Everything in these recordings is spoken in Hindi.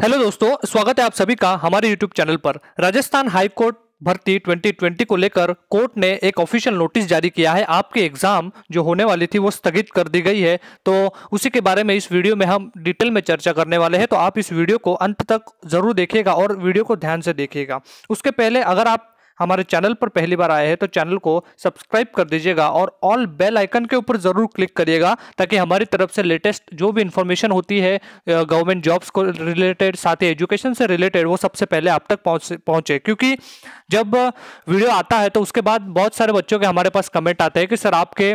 हेलो दोस्तों स्वागत है आप सभी का हमारे यूट्यूब चैनल पर राजस्थान हाई कोर्ट भर्ती 2020 को लेकर कोर्ट ने एक ऑफिशियल नोटिस जारी किया है आपके एग्जाम जो होने वाली थी वो स्थगित कर दी गई है तो उसी के बारे में इस वीडियो में हम डिटेल में चर्चा करने वाले हैं तो आप इस वीडियो को अंत तक जरूर देखिएगा और वीडियो को ध्यान से देखिएगा उसके पहले अगर आप हमारे चैनल पर पहली बार आए हैं तो चैनल को सब्सक्राइब कर दीजिएगा और ऑल बेल आइकन के ऊपर ज़रूर क्लिक करिएगा ताकि हमारी तरफ से लेटेस्ट जो भी इन्फॉर्मेशन होती है गवर्नमेंट जॉब्स को रिलेटेड साथ ही एजुकेशन से रिलेटेड वो सबसे पहले आप तक पहुँच पहुँचे क्योंकि जब वीडियो आता है तो उसके बाद बहुत सारे बच्चों के हमारे पास कमेंट आते हैं कि सर आपके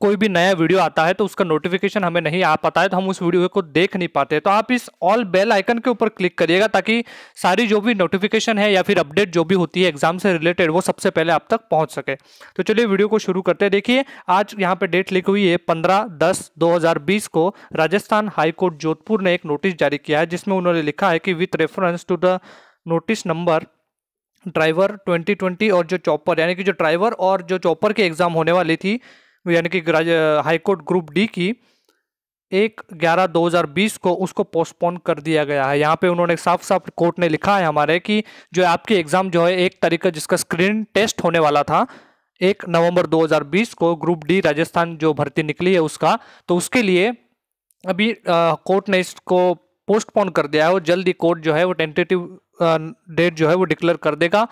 कोई भी नया वीडियो आता है तो उसका नोटिफिकेशन हमें नहीं आ पाता है तो हम उस वीडियो को देख नहीं पाते तो आप इस ऑल बेल आइकन के ऊपर क्लिक करिएगा ताकि सारी जो भी नोटिफिकेशन है या फिर अपडेट जो भी होती है एग्जाम से रिलेटेड वो सबसे पहले आप तक पहुंच सके तो चलिए वीडियो को शुरू करते हैं देखिए आज यहाँ पर डेट लिखी हुई है पंद्रह दस दो को राजस्थान हाईकोर्ट जोधपुर ने एक नोटिस जारी किया है जिसमें उन्होंने लिखा है कि with reference to the notice number driver 2020 और जो चॉपर यानी कि जो ड्राइवर और जो चॉपर की एग्ज़ाम होने वाली थी यानी कि हाईकोर्ट ग्रुप डी की एक ग्यारह दो हज़ार बीस को उसको पोस्टपोन कर दिया गया है यहाँ पे उन्होंने साफ साफ कोर्ट ने लिखा है हमारे कि जो आपकी एग्ज़ाम जो है एक तारीख का जिसका स्क्रीन टेस्ट होने वाला था एक नवंबर 2020 को ग्रुप डी राजस्थान जो भर्ती निकली है उसका तो उसके लिए अभी कोर्ट ने इसको पोस्टपोन कर दिया है और जल्दी कोर्ट जो है वो टेंटेटिव डेट जो है वो डिक्लेयर कर देगा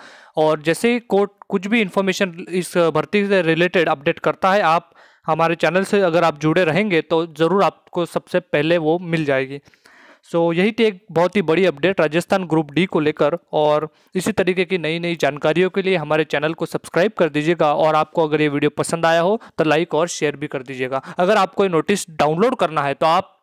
और जैसे ही कोर्ट कुछ भी इन्फॉर्मेशन इस भर्ती से रिलेटेड अपडेट करता है आप हमारे चैनल से अगर आप जुड़े रहेंगे तो ज़रूर आपको सबसे पहले वो मिल जाएगी सो so, यही थी एक बहुत ही बड़ी अपडेट राजस्थान ग्रुप डी को लेकर और इसी तरीके की नई नई जानकारियों के लिए हमारे चैनल को सब्सक्राइब कर दीजिएगा और आपको अगर ये वीडियो पसंद आया हो तो लाइक और शेयर भी कर दीजिएगा अगर आपको ये नोटिस डाउनलोड करना है तो आप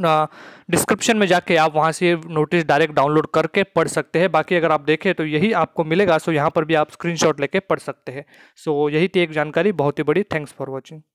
डिस्क्रिप्शन में जाके आप वहाँ से नोटिस डायरेक्ट डाउनलोड करके पढ़ सकते हैं बाकी अगर आप देखें तो यही आपको मिलेगा सो यहाँ पर भी आप स्क्रीनशॉट लेके पढ़ सकते हैं सो यही थी एक जानकारी बहुत ही बड़ी थैंक्स फॉर वॉचिंग